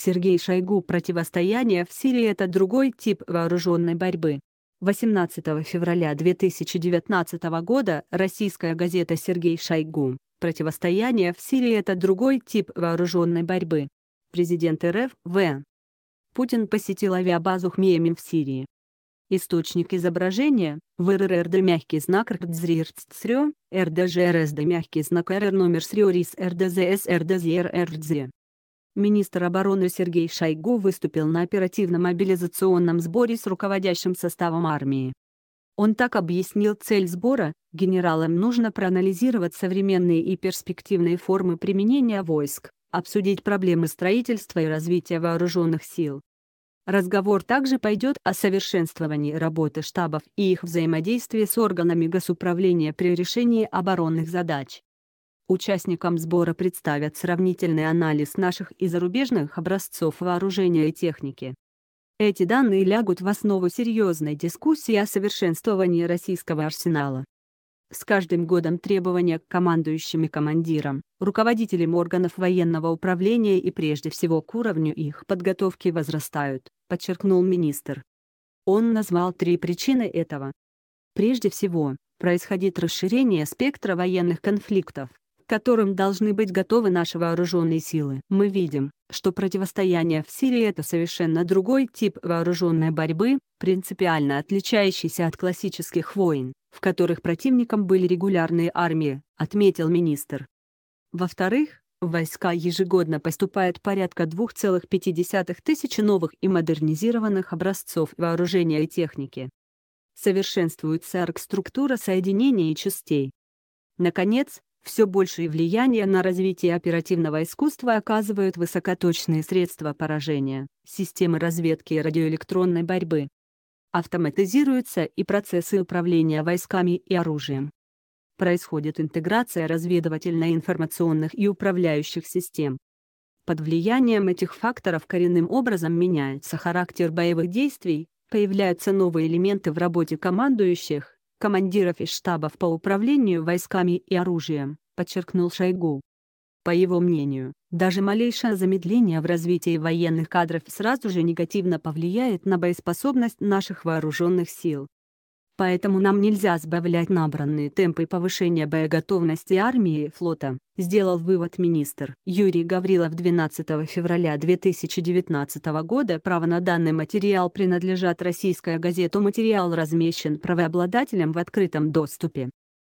Сергей Шойгу противостояние в Сирии – это другой тип вооруженной борьбы. 18 февраля 2019 года российская газета «Сергей Шойгу» «Противостояние в Сирии – это другой тип вооруженной борьбы». Президент РФ В. Путин посетил авиабазу Хмеймим в Сирии. Источник изображения – ВРРД мягкий знак РДЗРЦР, РДЖРСД мягкий знак РР номер СРИОРИС РДЗС министр обороны Сергей Шойгу выступил на оперативно-мобилизационном сборе с руководящим составом армии. Он так объяснил цель сбора, генералам нужно проанализировать современные и перспективные формы применения войск, обсудить проблемы строительства и развития вооруженных сил. Разговор также пойдет о совершенствовании работы штабов и их взаимодействии с органами госуправления при решении оборонных задач. Участникам сбора представят сравнительный анализ наших и зарубежных образцов вооружения и техники. Эти данные лягут в основу серьезной дискуссии о совершенствовании российского арсенала. С каждым годом требования к командующим и командирам, руководителям органов военного управления и прежде всего к уровню их подготовки возрастают, подчеркнул министр. Он назвал три причины этого. Прежде всего, происходит расширение спектра военных конфликтов которым должны быть готовы наши вооруженные силы. Мы видим, что противостояние в Сирии — это совершенно другой тип вооруженной борьбы, принципиально отличающийся от классических войн, в которых противником были регулярные армии, отметил министр. Во-вторых, в войска ежегодно поступает порядка 2,5 тысяч новых и модернизированных образцов вооружения и техники. Совершенствуется арк-структура соединений и частей. Наконец, все большее влияние на развитие оперативного искусства оказывают высокоточные средства поражения, системы разведки и радиоэлектронной борьбы. Автоматизируются и процессы управления войсками и оружием. Происходит интеграция разведывательно-информационных и управляющих систем. Под влиянием этих факторов коренным образом меняется характер боевых действий, появляются новые элементы в работе командующих, командиров и штабов по управлению войсками и оружием, подчеркнул Шойгу. По его мнению, даже малейшее замедление в развитии военных кадров сразу же негативно повлияет на боеспособность наших вооруженных сил, Поэтому нам нельзя сбавлять набранные темпы повышения боеготовности армии и флота, сделал вывод министр. Юрий Гаврилов 12 февраля 2019 года. Право на данный материал принадлежат российской газета. Материал размещен правообладателем в открытом доступе.